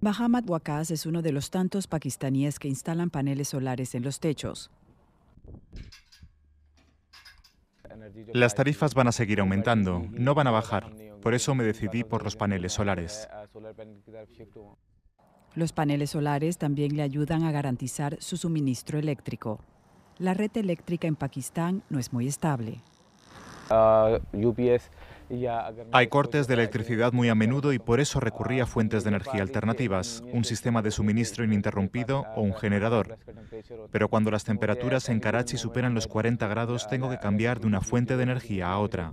Bahamad Waqas es uno de los tantos pakistaníes que instalan paneles solares en los techos. Las tarifas van a seguir aumentando, no van a bajar. Por eso me decidí por los paneles solares. Los paneles solares también le ayudan a garantizar su suministro eléctrico. La red eléctrica en Pakistán no es muy estable. Ah, UPS hay cortes de electricidad muy a menudo y por eso recurrí a fuentes de energía alternativas, un este, sistema de este suministro ininterrumpido o un generador. Pero cuando las temperaturas en Karachi superan los 40 grados, tengo que cambiar de una fuente de energía a otra.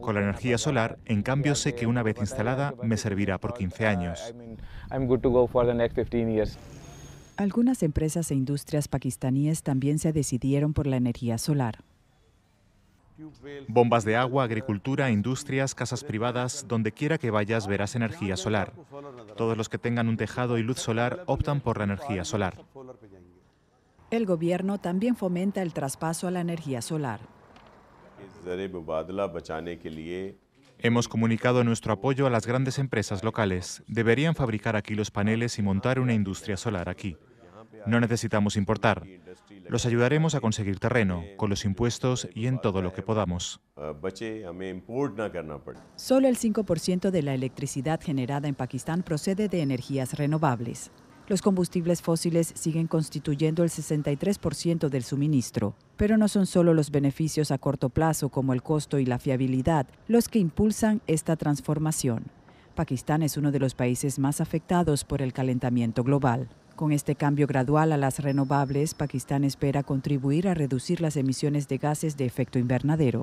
Con la energía solar, en cambio, sé que una vez instalada me servirá por 15 años. Algunas empresas e industrias pakistaníes también se decidieron por la energía solar. Bombas de agua, agricultura, industrias, casas privadas, donde quiera que vayas verás energía solar. Todos los que tengan un tejado y luz solar optan por la energía solar. El gobierno también fomenta el traspaso a la energía solar. Hemos comunicado nuestro apoyo a las grandes empresas locales. Deberían fabricar aquí los paneles y montar una industria solar aquí. No necesitamos importar. Los ayudaremos a conseguir terreno, con los impuestos y en todo lo que podamos. Solo el 5% de la electricidad generada en Pakistán procede de energías renovables. Los combustibles fósiles siguen constituyendo el 63% del suministro, pero no son solo los beneficios a corto plazo como el costo y la fiabilidad los que impulsan esta transformación. Pakistán es uno de los países más afectados por el calentamiento global. Con este cambio gradual a las renovables, Pakistán espera contribuir a reducir las emisiones de gases de efecto invernadero.